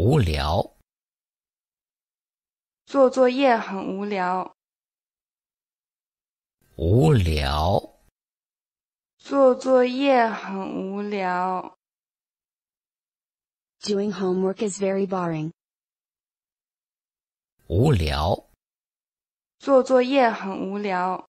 无聊，做作业很无聊。无聊，做作业很无聊。Doing homework is very boring。无聊，做作业很无聊。